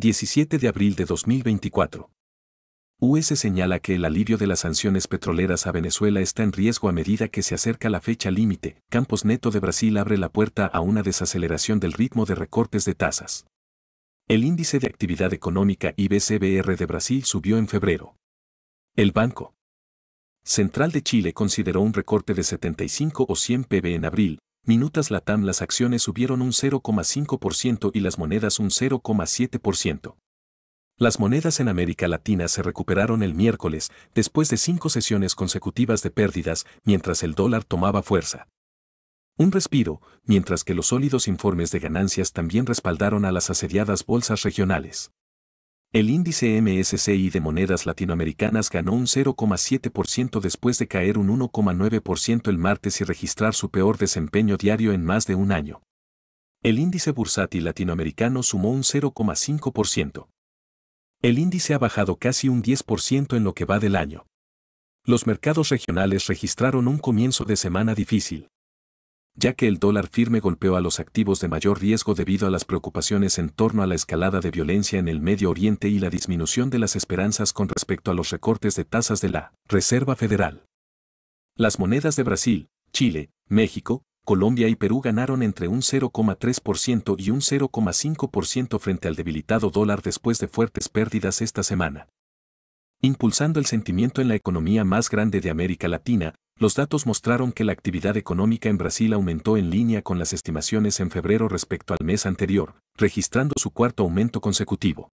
17 de abril de 2024. US señala que el alivio de las sanciones petroleras a Venezuela está en riesgo a medida que se acerca la fecha límite. Campos Neto de Brasil abre la puerta a una desaceleración del ritmo de recortes de tasas. El índice de actividad económica IBCBR de Brasil subió en febrero. El Banco Central de Chile consideró un recorte de 75 o 100 PB en abril, Minutas Latam las acciones subieron un 0,5% y las monedas un 0,7%. Las monedas en América Latina se recuperaron el miércoles, después de cinco sesiones consecutivas de pérdidas, mientras el dólar tomaba fuerza. Un respiro, mientras que los sólidos informes de ganancias también respaldaron a las asediadas bolsas regionales. El índice MSCI de monedas latinoamericanas ganó un 0,7% después de caer un 1,9% el martes y registrar su peor desempeño diario en más de un año. El índice bursátil latinoamericano sumó un 0,5%. El índice ha bajado casi un 10% en lo que va del año. Los mercados regionales registraron un comienzo de semana difícil ya que el dólar firme golpeó a los activos de mayor riesgo debido a las preocupaciones en torno a la escalada de violencia en el Medio Oriente y la disminución de las esperanzas con respecto a los recortes de tasas de la Reserva Federal. Las monedas de Brasil, Chile, México, Colombia y Perú ganaron entre un 0,3% y un 0,5% frente al debilitado dólar después de fuertes pérdidas esta semana impulsando el sentimiento en la economía más grande de América Latina, los datos mostraron que la actividad económica en Brasil aumentó en línea con las estimaciones en febrero respecto al mes anterior, registrando su cuarto aumento consecutivo.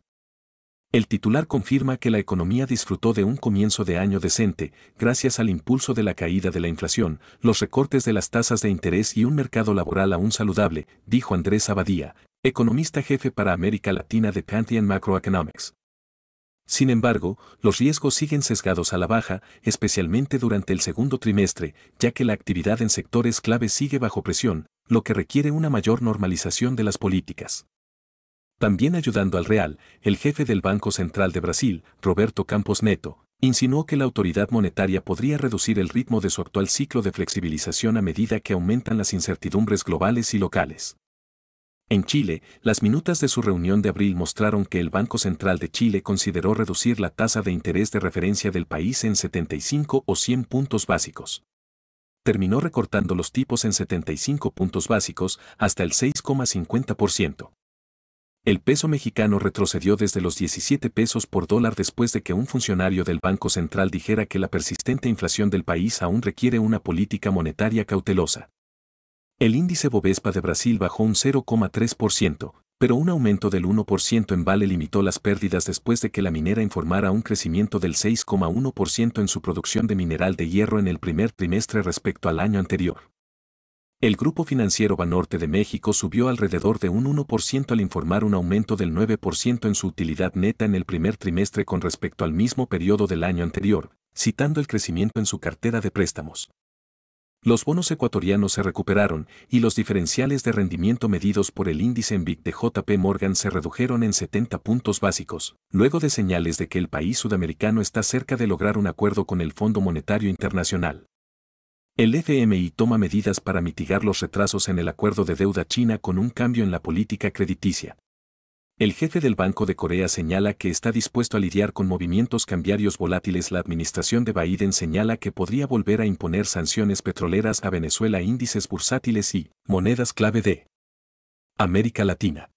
El titular confirma que la economía disfrutó de un comienzo de año decente, gracias al impulso de la caída de la inflación, los recortes de las tasas de interés y un mercado laboral aún saludable, dijo Andrés Abadía, economista jefe para América Latina de Pantheon Macroeconomics. Sin embargo, los riesgos siguen sesgados a la baja, especialmente durante el segundo trimestre, ya que la actividad en sectores clave sigue bajo presión, lo que requiere una mayor normalización de las políticas. También ayudando al Real, el jefe del Banco Central de Brasil, Roberto Campos Neto, insinuó que la autoridad monetaria podría reducir el ritmo de su actual ciclo de flexibilización a medida que aumentan las incertidumbres globales y locales. En Chile, las minutas de su reunión de abril mostraron que el Banco Central de Chile consideró reducir la tasa de interés de referencia del país en 75 o 100 puntos básicos. Terminó recortando los tipos en 75 puntos básicos hasta el 6,50%. El peso mexicano retrocedió desde los 17 pesos por dólar después de que un funcionario del Banco Central dijera que la persistente inflación del país aún requiere una política monetaria cautelosa. El índice Bovespa de Brasil bajó un 0,3%, pero un aumento del 1% en Vale limitó las pérdidas después de que la minera informara un crecimiento del 6,1% en su producción de mineral de hierro en el primer trimestre respecto al año anterior. El grupo financiero Banorte de México subió alrededor de un 1% al informar un aumento del 9% en su utilidad neta en el primer trimestre con respecto al mismo periodo del año anterior, citando el crecimiento en su cartera de préstamos. Los bonos ecuatorianos se recuperaron y los diferenciales de rendimiento medidos por el índice en de JP Morgan se redujeron en 70 puntos básicos, luego de señales de que el país sudamericano está cerca de lograr un acuerdo con el Fondo Monetario Internacional. El FMI toma medidas para mitigar los retrasos en el acuerdo de deuda china con un cambio en la política crediticia. El jefe del Banco de Corea señala que está dispuesto a lidiar con movimientos cambiarios volátiles. La administración de Biden señala que podría volver a imponer sanciones petroleras a Venezuela, índices bursátiles y monedas clave de América Latina.